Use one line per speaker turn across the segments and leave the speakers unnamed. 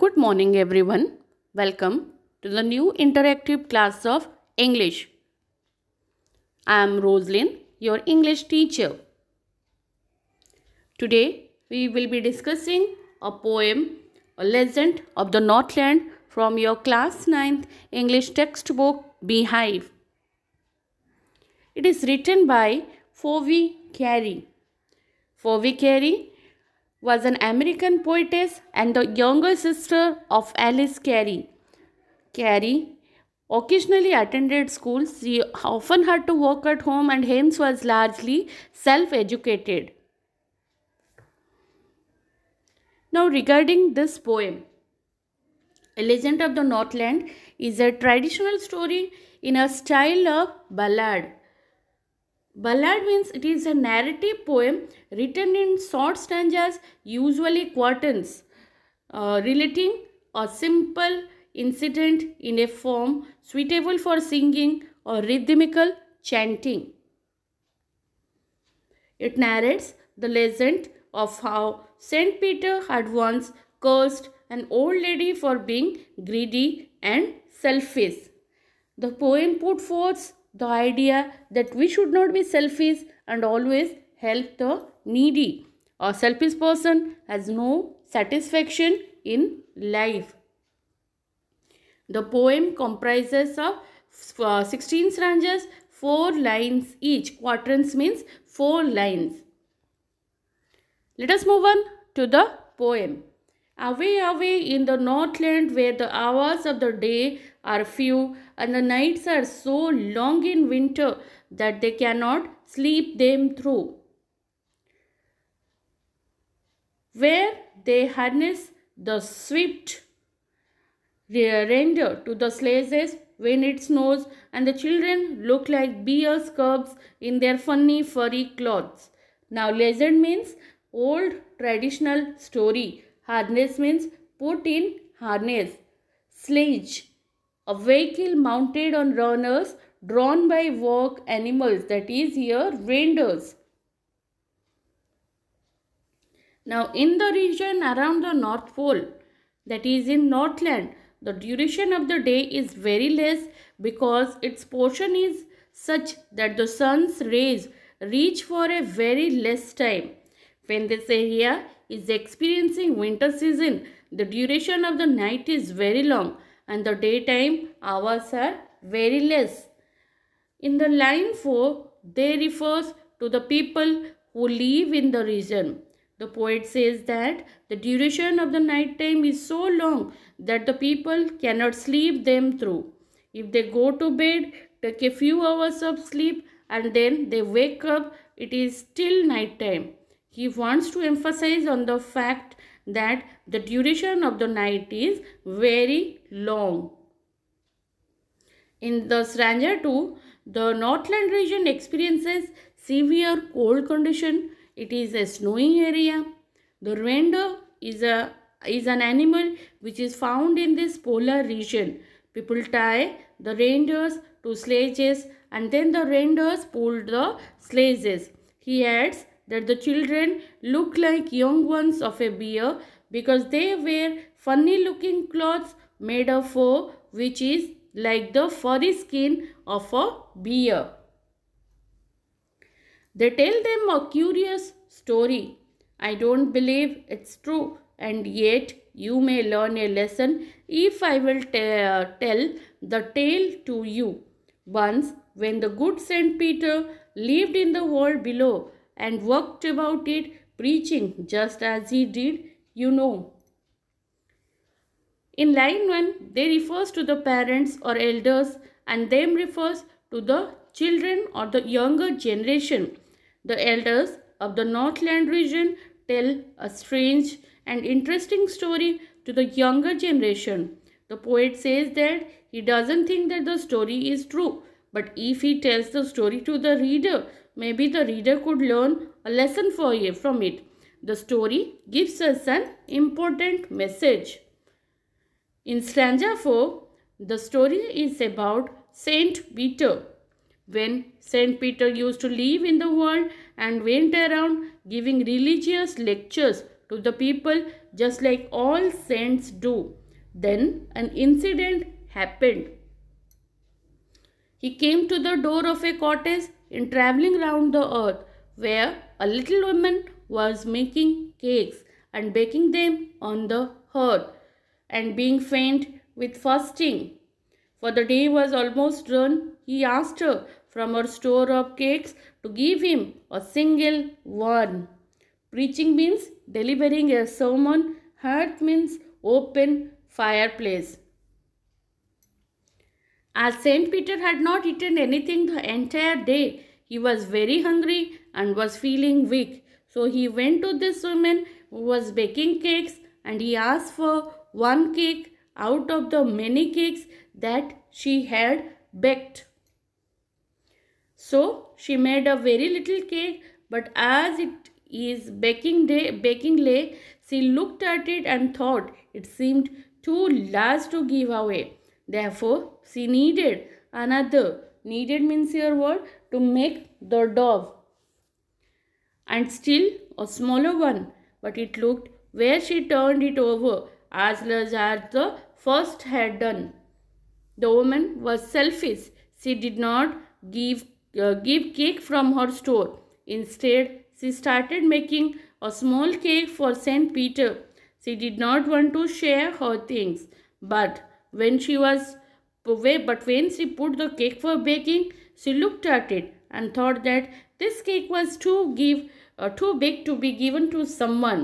Good morning everyone. Welcome to the new interactive class of English. I am Rosalyn, your English teacher. Today we will be discussing a poem, a legend of the Northland from your class 9th English textbook Beehive. It is written by Fovey Carey. Fovey Carey was an American poetess and the younger sister of Alice Carey. Carey occasionally attended school. She often had to work at home and Hames was largely self-educated. Now regarding this poem, A Legend of the Northland is a traditional story in a style of ballad. Ballad means it is a narrative poem written in short stanzas, usually quartans, uh, relating a simple incident in a form suitable for singing or rhythmical chanting. It narrates the legend of how St. Peter had once cursed an old lady for being greedy and selfish. The poem put forth the idea that we should not be selfish and always help the needy. A selfish person has no satisfaction in life. The poem comprises of uh, 16 stanzas, 4 lines each. Quatrains means 4 lines. Let us move on to the poem. Away, away in the Northland where the hours of the day are few and the nights are so long in winter that they cannot sleep them through. Where they harness the swift reindeer to the sledges when it snows and the children look like bears cubs in their funny furry clothes. Now legend means old traditional story Harness means put in harness. Sledge. A vehicle mounted on runners drawn by work animals that is here reindeers. Now in the region around the North Pole that is in Northland the duration of the day is very less because its portion is such that the sun's rays reach for a very less time. When this area is experiencing winter season. The duration of the night is very long and the daytime hours are very less. In the line 4, they refers to the people who live in the region. The poet says that the duration of the night time is so long that the people cannot sleep them through. If they go to bed, take a few hours of sleep and then they wake up, it is still night time. He wants to emphasize on the fact that the duration of the night is very long. In the Stranger 2, the Northland region experiences severe cold condition. It is a snowing area. The reindeer is, a, is an animal which is found in this polar region. People tie the reindeers to sledges and then the reindeers pull the sledges. He adds that the children look like young ones of a bear because they wear funny looking clothes made of fur which is like the furry skin of a bear. They tell them a curious story. I don't believe it's true and yet you may learn a lesson if I will tell the tale to you. Once when the good Saint Peter lived in the world below and worked about it, preaching just as he did, you know. In line 1, they refers to the parents or elders and them refers to the children or the younger generation. The elders of the Northland region tell a strange and interesting story to the younger generation. The poet says that he doesn't think that the story is true but if he tells the story to the reader, maybe the reader could learn a lesson for you from it. The story gives us an important message. In stanza 4, the story is about Saint Peter. When Saint Peter used to live in the world and went around giving religious lectures to the people just like all saints do. Then an incident happened. He came to the door of a cottage in traveling round the earth where a little woman was making cakes and baking them on the hearth and being faint with fasting. For the day was almost done, he asked her from her store of cakes to give him a single one. Preaching means delivering a sermon, hearth means open fireplace. As Saint Peter had not eaten anything the entire day, he was very hungry and was feeling weak. So he went to this woman who was baking cakes and he asked for one cake out of the many cakes that she had baked. So she made a very little cake but as it is baking day baking lay she looked at it and thought it seemed too large to give away Therefore, she needed another. Needed means your word to make the dove. And still a smaller one. But it looked where she turned it over as large as the first had done. The woman was selfish. She did not give, uh, give cake from her store. Instead, she started making a small cake for St. Peter. She did not want to share her things, but when she was away, but when she put the cake for baking she looked at it and thought that this cake was too give uh, too big to be given to someone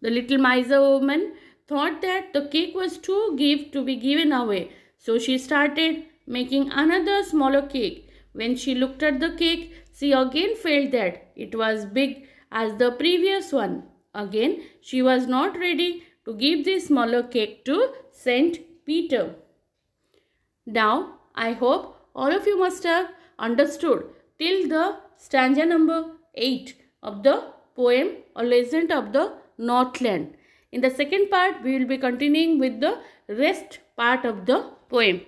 the little miser woman thought that the cake was too give to be given away so she started making another smaller cake when she looked at the cake she again felt that it was big as the previous one again she was not ready to give this smaller cake to Saint Peter. Now, I hope all of you must have understood till the stanza number 8 of the poem or legend of the Northland. In the second part, we will be continuing with the rest part of the poem.